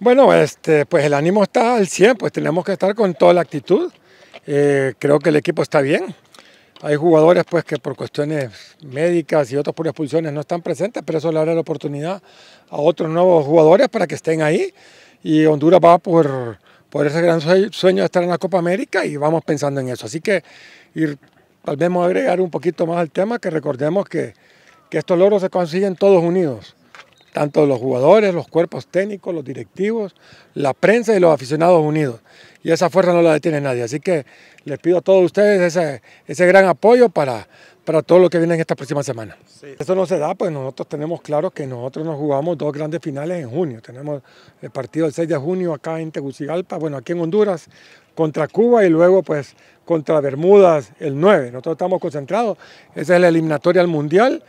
Bueno, este, pues el ánimo está al 100, pues tenemos que estar con toda la actitud. Eh, creo que el equipo está bien. Hay jugadores pues, que por cuestiones médicas y otras por expulsiones no están presentes, pero eso le dará la oportunidad a otros nuevos jugadores para que estén ahí. Y Honduras va por, ese gran sueño de estar en la Copa América y vamos pensando en eso. Así que ir, tal a agregar un poquito más al tema, que recordemos que, que estos logros se consiguen todos unidos tanto los jugadores, los cuerpos técnicos, los directivos, la prensa y los aficionados unidos. Y esa fuerza no la detiene nadie. Así que les pido a todos ustedes ese, ese gran apoyo para, para todo lo que viene en esta próxima semana. Sí. Eso no se da, pues nosotros tenemos claro que nosotros nos jugamos dos grandes finales en junio. Tenemos el partido el 6 de junio acá en Tegucigalpa, bueno, aquí en Honduras, contra Cuba y luego pues contra Bermudas el 9. Nosotros estamos concentrados. Esa es la eliminatoria al Mundial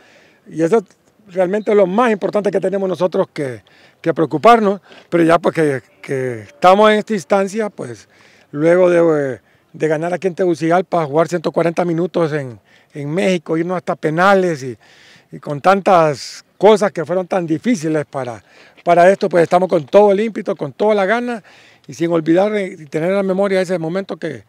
y eso realmente lo más importante que tenemos nosotros que, preocuparnos, pero ya porque pues que, estamos en esta instancia, pues luego de, eh, de ganar aquí en Tegucigalpa, jugar 140 minutos en, México, irnos hasta penales y, con tantas cosas que fueron tan difíciles para, para esto, pues estamos con todo el ímpeto, con toda la gana y sin olvidar y tener en la memoria ese momento que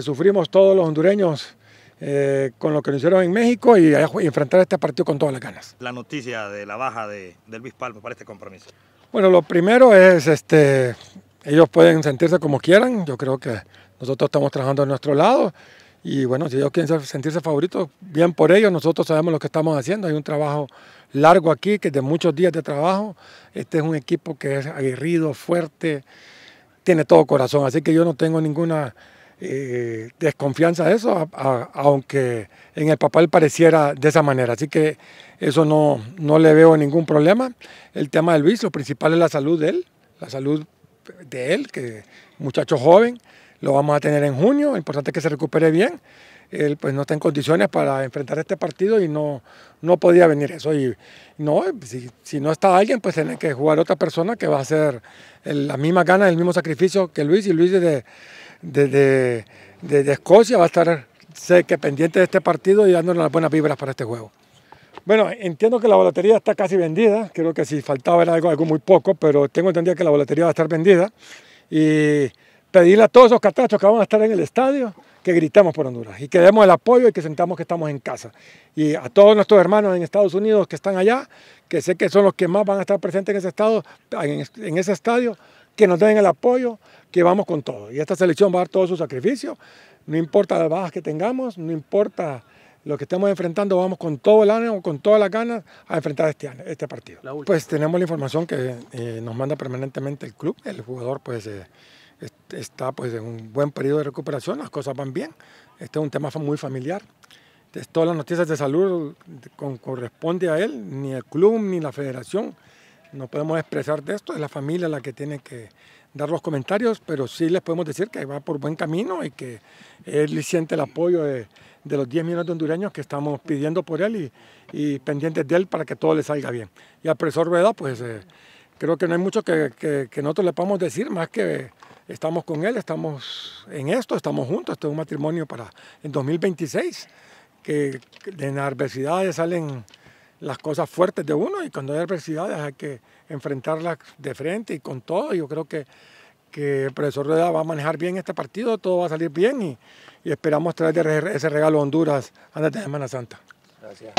sufrimos todos los hondureños eh, con lo que nos hicieron en México y, enfrentar este partido con todas las ganas. La noticia de la baja de, Elvis Luis Palma para este compromiso. Bueno, lo primero es, este, ellos pueden sentirse como quieran, yo creo que nosotros estamos trabajando a nuestro lado y bueno, si ellos quieren sentirse favoritos, bien por ellos, nosotros sabemos lo que estamos haciendo, hay un trabajo largo aquí, que es de muchos días de trabajo, este es un equipo que es aguerrido, fuerte, tiene todo corazón, así que yo no tengo ninguna eh, desconfianza de eso, aunque en el papel pareciera de esa manera. Así que eso no, no le veo ningún problema. El tema de Luis, lo principal es la salud de él, la salud de él, que muchacho joven, lo vamos a tener en junio, lo importante es que se recupere bien. Él pues no está en condiciones para enfrentar este partido y no, no podía venir eso. Y no, si, no está alguien, pues tiene que jugar otra persona que va a hacer la misma gana, el mismo sacrificio que Luis. Y Luis desde, desde, Escocia va a estar sé que pendiente de este partido y dándonos las buenas vibras para este juego. Bueno, entiendo que la boletería está casi vendida, creo que si faltaba era algo, algo muy poco, pero tengo entendido que la boletería va a estar vendida y pedirle a todos esos catachos que van a estar en el estadio que gritemos por Honduras y que demos el apoyo y que sentamos que estamos en casa. Y a todos nuestros hermanos en Estados Unidos que están allá, que sé que son los que más van a estar presentes en ese, en ese estadio, que nos den el apoyo, que vamos con todo. Y esta selección va a dar todo su sacrificio, no importa las bajas que tengamos, no importa lo que estemos enfrentando, vamos con todo el ánimo, con todas las ganas a enfrentar este, este partido. Pues tenemos la información que eh, nos manda permanentemente el club, el jugador pues eh, está pues en un buen periodo de recuperación, las cosas van bien, este es un tema muy familiar, todas las noticias de salud con, corresponde a él, ni el club ni la federación no podemos expresar de esto, es la familia la que tiene que dar los comentarios, pero sí les podemos decir que va por buen camino y que él siente el apoyo de, los 10 millones de hondureños que estamos pidiendo por él y, pendientes de él para que todo le salga bien. Y al profesor pues eh, creo que no hay mucho que, nosotros le podamos decir, más que estamos con él, estamos en esto, estamos juntos, Este es un matrimonio para el 2026, que de las adversidades salen las cosas fuertes de uno y cuando hay adversidades hay que enfrentarlas de frente y con todo. Yo creo que, que el profesor Rueda va a manejar bien este partido, todo va a salir bien y, esperamos traer ese regalo a Honduras antes de Semana Santa. Gracias.